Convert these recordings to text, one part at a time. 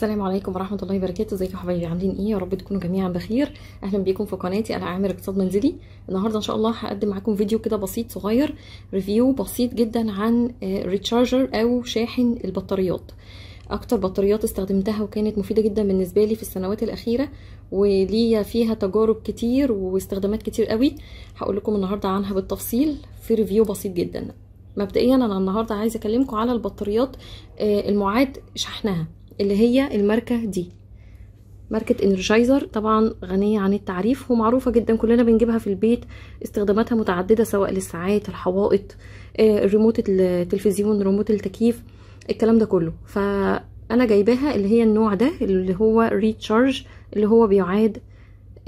السلام عليكم ورحمه الله وبركاته ازيكم يا حبايبي عاملين ايه يا رب تكونوا جميعا بخير اهلا بيكم في قناتي انا عامر اقتصاد منزلي النهارده ان شاء الله هقدم معاكم فيديو كده بسيط صغير ريفيو بسيط جدا عن ريتشارجر آه، او شاحن البطاريات اكتر بطاريات استخدمتها وكانت مفيده جدا بالنسبه لي في السنوات الاخيره وليا فيها تجارب كتير واستخدامات كتير قوي هقول لكم النهارده عنها بالتفصيل في ريفيو بسيط جدا مبدئيا انا النهارده عايزه اكلمكم على البطاريات آه، المعاد شحنها اللي هي الماركه دي ماركة انرجايزر طبعا غنية عن التعريف ومعروفة جدا كلنا بنجيبها في البيت استخداماتها متعددة سواء للساعات الحوائط آه، ريموت التلفزيون ريموت التكييف الكلام ده كله فأنا جايباها اللي هي النوع ده اللي هو ريتشارج اللي هو بيعاد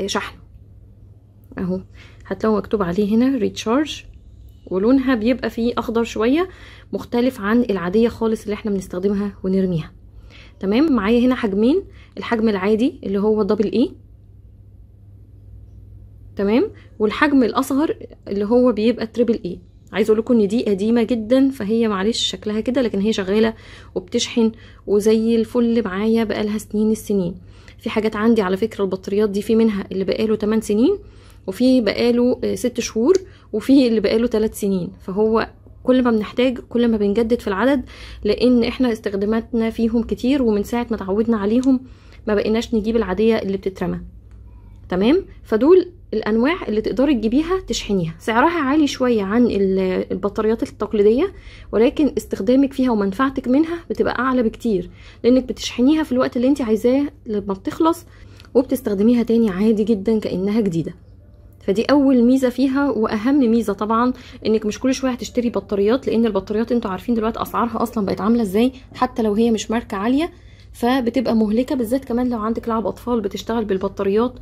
آه، شحن اهو هتلاقوا مكتوب عليه هنا ريتشارج ولونها بيبقى فيه اخضر شوية مختلف عن العادية خالص اللي احنا بنستخدمها ونرميها تمام معايا هنا حجمين الحجم العادي اللي هو دبل اي e. تمام والحجم الاصغر اللي هو بيبقى تريبل اي e. عايز اقول لكم ان دي قديمه جدا فهي معلش شكلها كده لكن هي شغاله وبتشحن وزي الفل معايا بقالها سنين السنين في حاجات عندي على فكره البطاريات دي في منها اللي بقاله 8 سنين وفي بقاله 6 آه، شهور وفي اللي بقاله 3 سنين فهو كل ما بنحتاج كل ما بنجدد في العدد لان احنا استخداماتنا فيهم كتير ومن ساعه ما اتعودنا عليهم ما بقيناش نجيب العاديه اللي بتترمى تمام فدول الانواع اللي تقدري تجيبيها تشحنيها سعرها عالي شويه عن البطاريات التقليديه ولكن استخدامك فيها ومنفعتك منها بتبقى اعلى بكتير لانك بتشحنيها في الوقت اللي انت عايزاه لما بتخلص وبتستخدميها تاني عادي جدا كانها جديده فدي اول ميزه فيها واهم ميزه طبعا انك مش كل شويه هتشتري بطاريات لان البطاريات انتوا عارفين دلوقتي اسعارها اصلا بقت عامله ازاي حتى لو هي مش ماركه عاليه فبتبقى مهلكه بالذات كمان لو عندك لعب اطفال بتشتغل بالبطاريات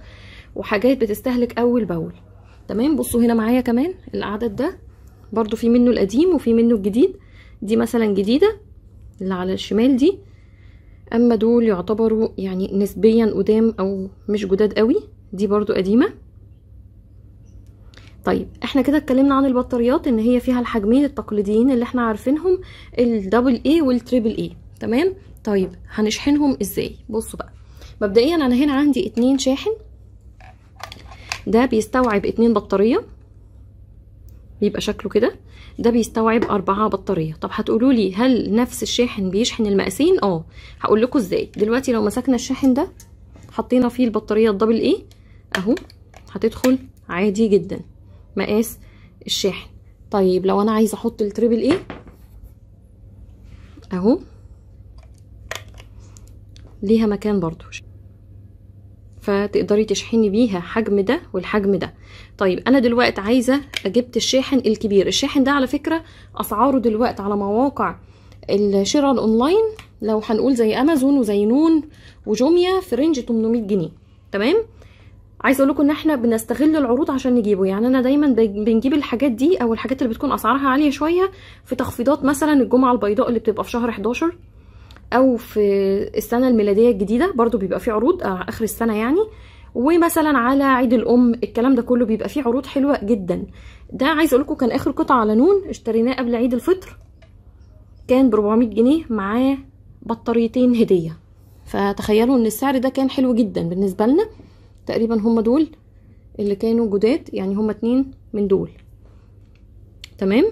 وحاجات بتستهلك اول باول تمام بصوا هنا معايا كمان العدد ده برضو في منه القديم وفي منه الجديد دي مثلا جديده اللي على الشمال دي اما دول يعتبروا يعني نسبيا قدام او مش جداد قوي دي برضو قديمه طيب احنا كده اتكلمنا عن البطاريات ان هي فيها الحجمين التقليديين اللي احنا عارفينهم الدبل اي والتريبل اي تمام طيب هنشحنهم ازاي بصوا بقى مبدئيا انا هنا عندي اتنين شاحن ده بيستوعب اتنين بطاريه بيبقى شكله كده ده بيستوعب أربعة بطارية طب هتقولوا لي هل نفس الشاحن بيشحن المقاسين اه هقول لكم ازاي دلوقتي لو مسكنا الشاحن ده حطينا فيه البطارية الدبل ايه اهو هتدخل عادي جدا مقاس الشاحن طيب لو انا عايزه احط التريبل ايه اهو ليها مكان برضو فتقدري تشحني بيها حجم ده والحجم ده طيب انا دلوقتي عايزه جبت الشاحن الكبير الشاحن ده على فكره اسعاره دلوقتي على مواقع الشراء الاونلاين لو هنقول زي امازون وزي نون وجوميا في رينج 800 جنيه تمام عايز اقول لكم ان احنا بنستغل العروض عشان نجيبه يعني انا دايما بنجيب الحاجات دي او الحاجات اللي بتكون اسعارها عاليه شويه في تخفيضات مثلا الجمعه البيضاء اللي بتبقى في شهر 11 او في السنه الميلاديه الجديده برده بيبقى في عروض آه، اخر السنه يعني ومثلا على عيد الام الكلام ده كله بيبقى فيه عروض حلوه جدا ده عايز اقول لكم كان اخر قطعه على نون اشتريناه قبل عيد الفطر كان ب 400 جنيه معاه بطاريتين هديه فتخيلوا ان السعر ده كان حلو جدا بالنسبه لنا تقريبا هما دول اللي كانوا جداد يعني هما اتنين من دول تمام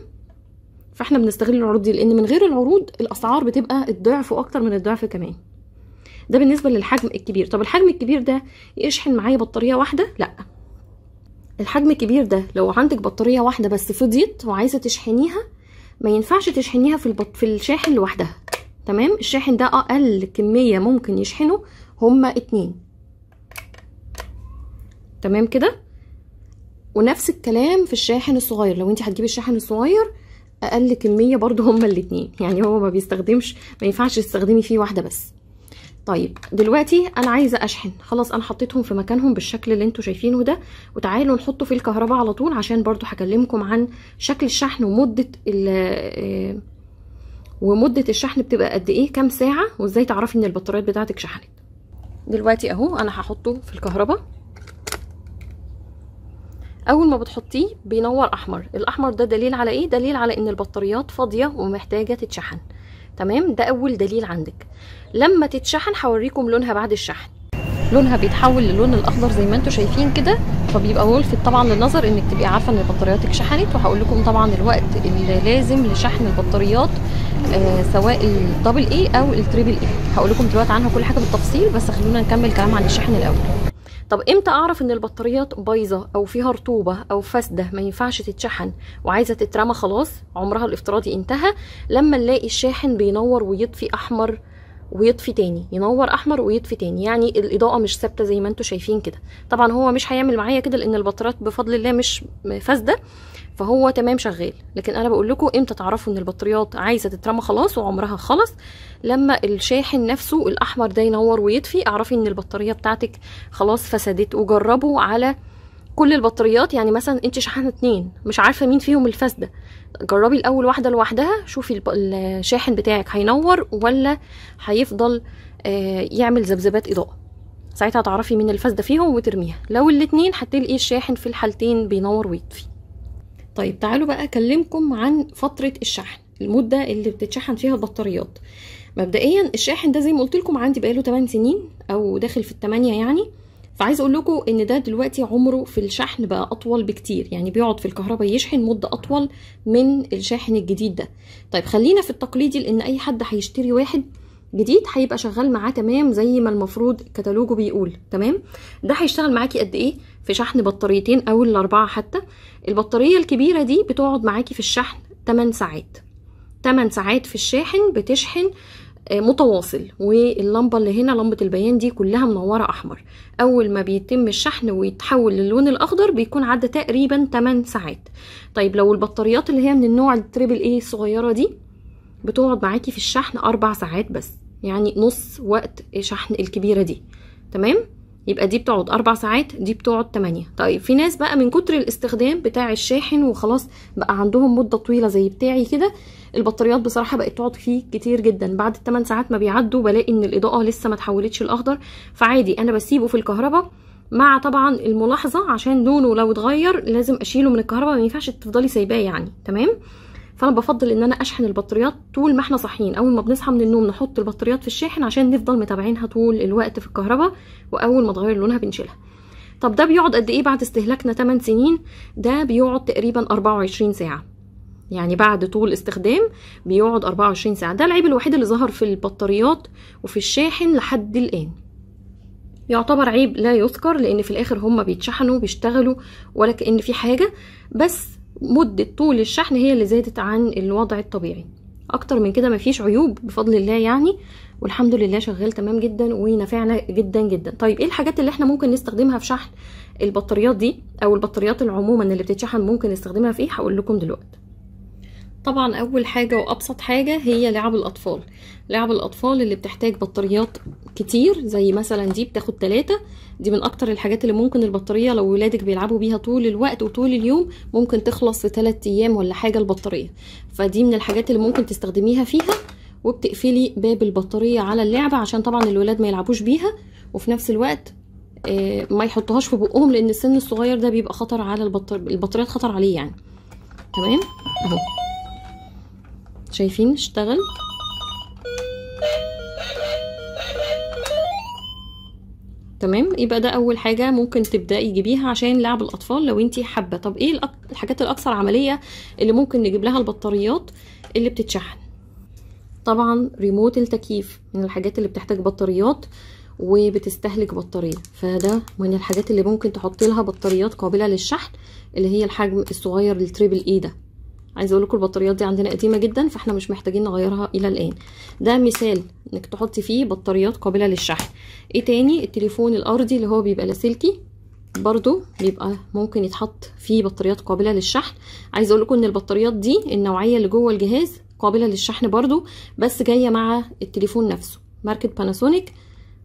فاحنا بنستغل العروض دي لان من غير العروض الاسعار بتبقى الضعف واكتر من الضعف كمان ده بالنسبه للحجم الكبير طب الحجم الكبير ده يشحن معايا بطاريه واحده لا الحجم الكبير ده لو عندك بطاريه واحده بس فضيت وعايزه تشحنيها ما ينفعش تشحنيها في البط... في الشاحن لوحدها تمام الشاحن ده اقل كميه ممكن يشحنه هما اتنين تمام كده ونفس الكلام في الشاحن الصغير لو انت هتجيبي الشاحن الصغير اقل كميه برضو هما الاتنين يعني هو ما بيستخدمش ما ينفعش تستخدمي فيه واحده بس طيب دلوقتي انا عايزه اشحن خلاص انا حطيتهم في مكانهم بالشكل اللي انتوا شايفينه ده وتعالوا نحطه في الكهرباء على طول عشان برضو هكلمكم عن شكل الشحن ومده ال آه، ومده الشحن بتبقى قد ايه كام ساعه وازاي تعرفي ان البطاريات بتاعتك شحنت دلوقتي اهو انا هحطه في الكهرباء اول ما بتحطيه بينور احمر الاحمر ده دليل على ايه دليل على ان البطاريات فاضيه ومحتاجه تتشحن تمام ده اول دليل عندك لما تتشحن هوريكم لونها بعد الشحن لونها بيتحول للون الاخضر زي ما انتم شايفين كده فبيبقى ملفت طبعا للنظر انك تبقي عارفه ان بطارياتك شحنت وهقول لكم طبعا الوقت اللي لازم لشحن البطاريات آه سواء الدبل اي او التريبل اي هقول لكم دلوقتي عنها كل حاجه بالتفصيل بس خلونا نكمل كلام عن الشحن الاول طب امتى اعرف ان البطاريات بايظه او فيها رطوبه او فاسده ما ينفعش تتشحن وعايزه تترمى خلاص عمرها الافتراضي انتهى لما نلاقي الشاحن بينور ويطفي احمر ويطفي تاني ينور احمر ويطفي تاني يعني الاضاءه مش ثابته زي ما انتم شايفين كده طبعا هو مش هيعمل معايا كده لان البطاريات بفضل الله مش فاسده فهو تمام شغال لكن انا بقول لكم امتى تعرفوا ان البطاريات عايزه تترمى خلاص وعمرها خلص لما الشاحن نفسه الاحمر ده ينور ويطفي اعرفي ان البطاريه بتاعتك خلاص فسدت وجربوا على كل البطاريات يعني مثلا انت شحنه اتنين مش عارفه مين فيهم الفاسده جربي الاول واحده لوحدها شوفي الشاحن بتاعك هينور ولا هيفضل آه، يعمل ذبذبات اضاءه ساعتها تعرفي مين الفاسده فيهم وترميها لو الاتنين هتلاقي الشاحن في الحالتين بينور ويطفي طيب تعالوا بقى اكلمكم عن فتره الشحن المده اللي بتتشحن فيها البطاريات مبدئيا الشاحن ده زي ما قلت لكم عندي بقاله 8 سنين او داخل في الثمانية يعني فعايز اقول لكم ان ده دلوقتي عمره في الشحن بقى اطول بكتير يعني بيقعد في الكهرباء يشحن مده اطول من الشاحن الجديد ده طيب خلينا في التقليدي لان اي حد هيشتري واحد جديد هيبقى شغال معاه تمام زي ما المفروض كتالوجه بيقول تمام ده هيشتغل معاكي قد ايه في شحن بطاريتين او الاربعه حتى البطاريه الكبيره دي بتقعد معاكي في الشحن 8 ساعات 8 ساعات في الشاحن بتشحن آه، متواصل واللمبه اللي هنا لمبه البيان دي كلها منوره احمر اول ما بيتم الشحن ويتحول للون الاخضر بيكون عدى تقريبا 8 ساعات طيب لو البطاريات اللي هي من النوع التريبل اي الصغيره دي بتقعد معاكي في الشحن اربع ساعات بس يعني نص وقت شحن الكبيره دي تمام يبقى دي بتقعد اربع ساعات دي بتقعد تمانيه طيب في ناس بقى من كتر الاستخدام بتاع الشاحن وخلاص بقى عندهم مده طويله زي بتاعي كده البطاريات بصراحه بقت تقعد فيه كتير جدا بعد الثمان ساعات ما بيعدوا بلاقي ان الاضاءه لسه ما اتحولتش لاخضر فعادي انا بسيبه في الكهرباء مع طبعا الملاحظه عشان لونه لو اتغير لازم اشيله من الكهرباء ما ينفعش تفضلي سايباه يعني تمام فانا بفضل ان انا اشحن البطاريات طول ما احنا صاحيين اول ما بنصحى من النوم نحط البطاريات في الشاحن عشان نفضل متابعينها طول الوقت في الكهرباء واول ما تغير لونها بنشيلها طب ده بيقعد قد ايه بعد استهلاكنا 8 سنين ده بيقعد تقريبا 24 ساعه يعني بعد طول استخدام بيقعد 24 ساعه ده العيب الوحيد اللي ظهر في البطاريات وفي الشاحن لحد الان يعتبر عيب لا يذكر لان في الاخر هما بيتشحنوا بيشتغلوا ولا كان في حاجه بس مدة طول الشحن هي اللي زادت عن الوضع الطبيعي اكتر من كده مفيش عيوب بفضل الله يعني والحمد لله شغال تمام جدا ونفعنا جدا جدا طيب ايه الحاجات اللي احنا ممكن نستخدمها في شحن البطاريات دي او البطاريات العموما اللي بتتشحن ممكن نستخدمها في ايه هقول لكم دلوقتي طبعا اول حاجة وابسط حاجة هي لعب الاطفال لعب الاطفال اللي بتحتاج بطاريات كتير زي مثلا دي بتاخد ثلاثة دي من اكتر الحاجات اللي ممكن البطارية لو ولادك بيلعبوا بيها طول الوقت وطول اليوم ممكن تخلص في ثلاث ايام ولا حاجة البطارية فدي من الحاجات اللي ممكن تستخدميها فيها وبتقفلي باب البطارية على اللعبة عشان طبعا الولاد ما يلعبوش بيها وفي نفس الوقت آه، ما يحطوهاش في بقهم لان السن الصغير ده بيبقى خطر على البطاريات خطر عليه يعني تمام اهو شايفين اشتغل تمام يبقى ده اول حاجه ممكن تبداي تجيبيها عشان لعب الاطفال لو انت حابه طب ايه الحاجات الاكثر عمليه اللي ممكن نجيب لها البطاريات اللي بتتشحن طبعا ريموت التكييف من الحاجات اللي بتحتاج بطاريات وبتستهلك بطاريه فده من الحاجات اللي ممكن تحطي لها بطاريات قابله للشحن اللي هي الحجم الصغير التريبل اي e ده عايزه اقول لكم البطاريات دي عندنا قديمه جدا فاحنا مش محتاجين نغيرها الى الان ده مثال انك تحطي فيه بطاريات قابله للشحن ايه تاني التليفون الارضي اللي هو بيبقى لاسلكي برضو بيبقى ممكن يتحط فيه بطاريات قابله للشحن عايزه اقول لكم ان البطاريات دي النوعيه اللي جوه الجهاز قابله للشحن برضو بس جايه مع التليفون نفسه ماركه باناسونيك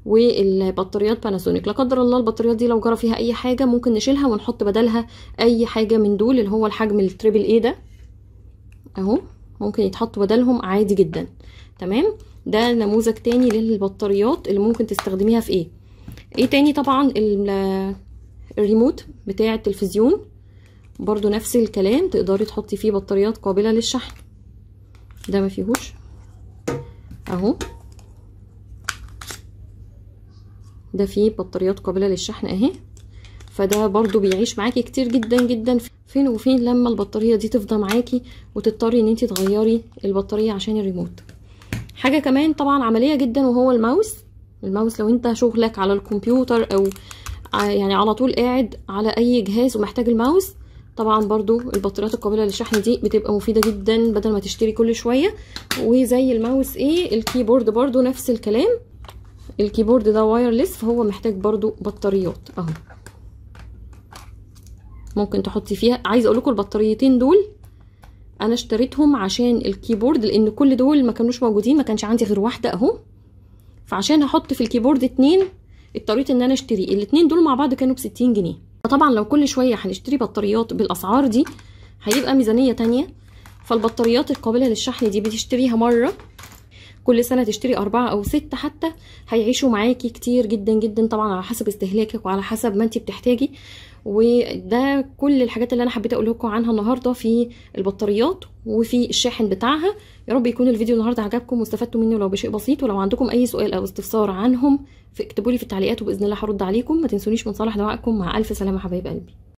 والبطاريات باناسونيك لا قدر الله البطاريات دي لو جرى فيها اي حاجه ممكن نشيلها ونحط بدلها اي حاجه من دول اللي هو الحجم التريبل اي ده اهو ممكن يتحط بدلهم عادي جدا تمام ده نموذج تاني للبطاريات اللي ممكن تستخدميها في ايه ايه تاني طبعا الريموت بتاع التلفزيون برضو نفس الكلام تقدري تحطي فيه بطاريات قابله للشحن ده ما فيهوش اهو ده فيه بطاريات قابله للشحن اهي فده برضو بيعيش معاكي كتير جدا جدا في فين وفين لما البطارية دي تفضى معاكي وتضطري ان انت تغيري البطارية عشان الريموت حاجة كمان طبعا عملية جدا وهو الماوس الماوس لو انت شغلك على الكمبيوتر او يعني على طول قاعد على اي جهاز ومحتاج الماوس طبعا برضو البطاريات القابلة للشحن دي بتبقى مفيدة جدا بدل ما تشتري كل شوية وزي الماوس ايه الكيبورد برضو نفس الكلام الكيبورد ده وايرلس فهو محتاج برضو بطاريات اهو ممكن تحطي فيها عايزه اقول لكم البطاريتين دول انا اشتريتهم عشان الكيبورد لان كل دول ما كانوش موجودين ما كانش عندي غير واحده اهو فعشان احط في الكيبورد اتنين اضطريت ان انا اشتري الاتنين دول مع بعض كانوا 60 جنيه فطبعا لو كل شويه هنشتري بطاريات بالاسعار دي هيبقى ميزانيه تانية فالبطاريات القابله للشحن دي بتشتريها مره كل سنه تشتري اربعه او سته حتى هيعيشوا معاكي كتير جدا جدا طبعا على حسب استهلاكك وعلى حسب ما انت بتحتاجي وده كل الحاجات اللي انا حبيت اقول لكم عنها النهارده في البطاريات وفي الشاحن بتاعها يا رب يكون الفيديو النهارده عجبكم واستفدتوا منه لو بشيء بسيط ولو عندكم اي سؤال او استفسار عنهم اكتبوا لي في التعليقات وباذن الله هرد عليكم ما تنسونيش من صالح دعائكم مع الف سلامه حبايب قلبي